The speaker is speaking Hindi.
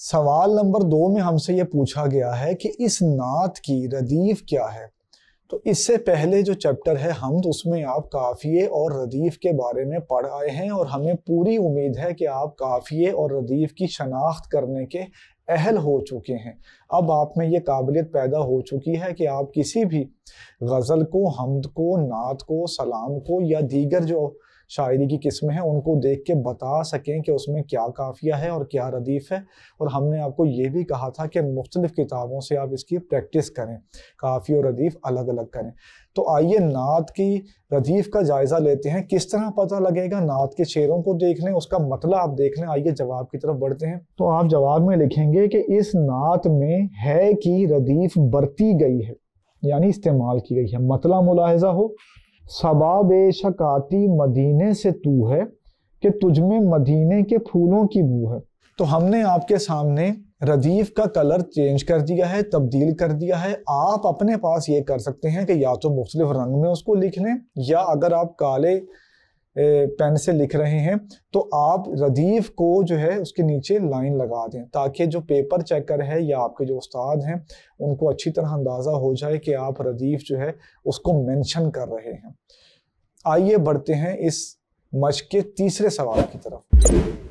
सवाल नंबर दो में हमसे ये पूछा गया है कि इस नात की रदीफ क्या है तो इससे पहले जो चैप्टर है हम तो उसमें आप काफ़िए और रदीफ़ के बारे में पढ़ आए हैं और हमें पूरी उम्मीद है कि आप काफ़िए और रदीफ़ की शनाख्त करने के अहल हो चुके हैं अब आप में ये काबिलियत पैदा हो चुकी है कि आप किसी भी गज़ल को हमद को नात को सलाम को या दीगर जो शायरी की किस्में हैं उनको देख के बता सकें कि उसमें क्या काफिया है और क्या रदीफ़ है और हमने आपको ये भी कहा था कि मुख्तलिफ़ किताबों से आप इसकी प्रैक्टिस करें काफ़ी और रदीफ़ अलग अलग करें तो आइए नात की रदीफ़ का जायज़ा लेते हैं किस तरह पता लगेगा नात के शेरों को देख लें उसका मतलब आप देख लें आइए जवाब की तरफ बढ़ते हैं तो आप जवाब में लिखेंगे देखेंगे कि इस नात में है कि रदीफ बरती गई है यानी इस्तेमाल की गई है मतला मुलाहजा हो सबा बेशकाती मदीने से तू है कि तुझ में मदीने के फूलों की बू है तो हमने आपके सामने रदीफ का कलर चेंज कर दिया है तब्दील कर दिया है आप अपने पास ये कर सकते हैं कि या तो मुख्तलिफ रंग में उसको लिख लें या अगर आप काले पेन से लिख रहे हैं तो आप रदीफ को जो है उसके नीचे लाइन लगा दें ताकि जो पेपर चेकर है या आपके जो उस्ताद हैं उनको अच्छी तरह अंदाज़ा हो जाए कि आप रदीफ जो है उसको मेंशन कर रहे हैं आइए बढ़ते हैं इस मश के तीसरे सवाल की तरफ